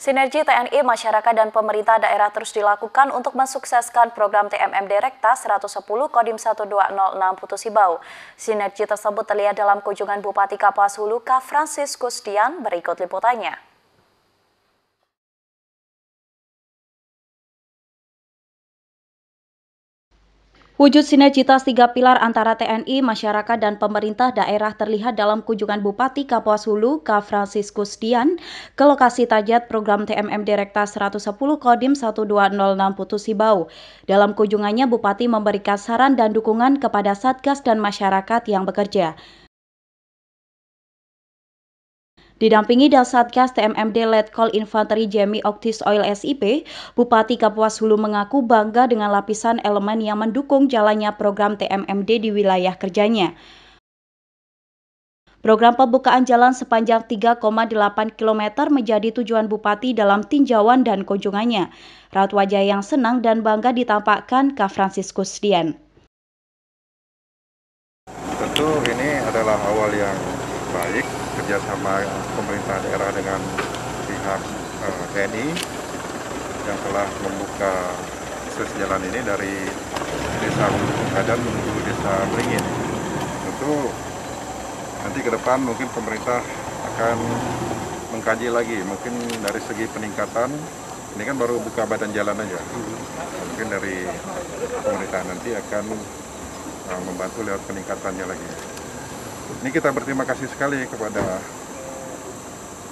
Sinergi TNI, masyarakat, dan pemerintah daerah terus dilakukan untuk mensukseskan program TMM Direkta 110 Kodim 1206 Putusibau. Sinergi tersebut terlihat dalam kunjungan Bupati Kapuas Hulu Kak Francis Kustian berikut liputannya. Wujud sinergitas tiga pilar antara TNI, masyarakat, dan pemerintah daerah terlihat dalam kunjungan Bupati Kapuas Hulu, K. Franciscus Dian, ke lokasi tajat program TMM Direkta 110 Kodim Putus Putusibau. Dalam kunjungannya, Bupati memberikan saran dan dukungan kepada Satgas dan masyarakat yang bekerja. Didampingi Dasatgas TMMD Letkol Infanteri Jemi Oktis Oil SIP, Bupati Kapuas Hulu mengaku bangga dengan lapisan elemen yang mendukung jalannya program TMMD di wilayah kerjanya. Program pembukaan jalan sepanjang 3,8 km menjadi tujuan bupati dalam tinjauan dan kunjungannya. Raut wajah yang senang dan bangga ditampakkan Kak Franciscus Dian. Tentu ini adalah awal yang baik kerjasama pemerintah daerah dengan pihak uh, TNI yang telah membuka akses jalan ini dari desa Hadan menuju desa Beringin. Tentu nanti ke depan mungkin pemerintah akan mengkaji lagi, mungkin dari segi peningkatan ini kan baru buka badan jalan aja. Mungkin dari pemerintah nanti akan eh, membantu lewat peningkatannya lagi. Ini kita berterima kasih sekali kepada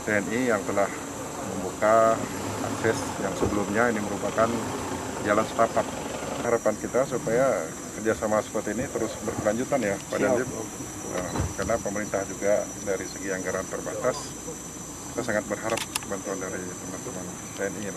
TNI yang telah membuka akses yang sebelumnya ini merupakan jalan setapak. Harapan kita supaya kerjasama seperti ini terus berkelanjutan ya Pak Danjib. Nah, karena pemerintah juga dari segi anggaran terbatas, kita sangat berharap bantuan dari teman-teman TNI. ya.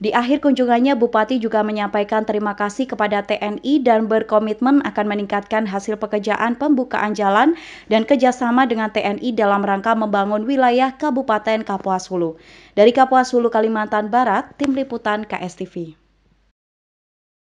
Di akhir kunjungannya, Bupati juga menyampaikan terima kasih kepada TNI dan berkomitmen akan meningkatkan hasil pekerjaan pembukaan jalan dan kerjasama dengan TNI dalam rangka membangun wilayah Kabupaten Kapuas Hulu. Dari Kapuas Hulu, Kalimantan Barat, Tim Liputan KSTV.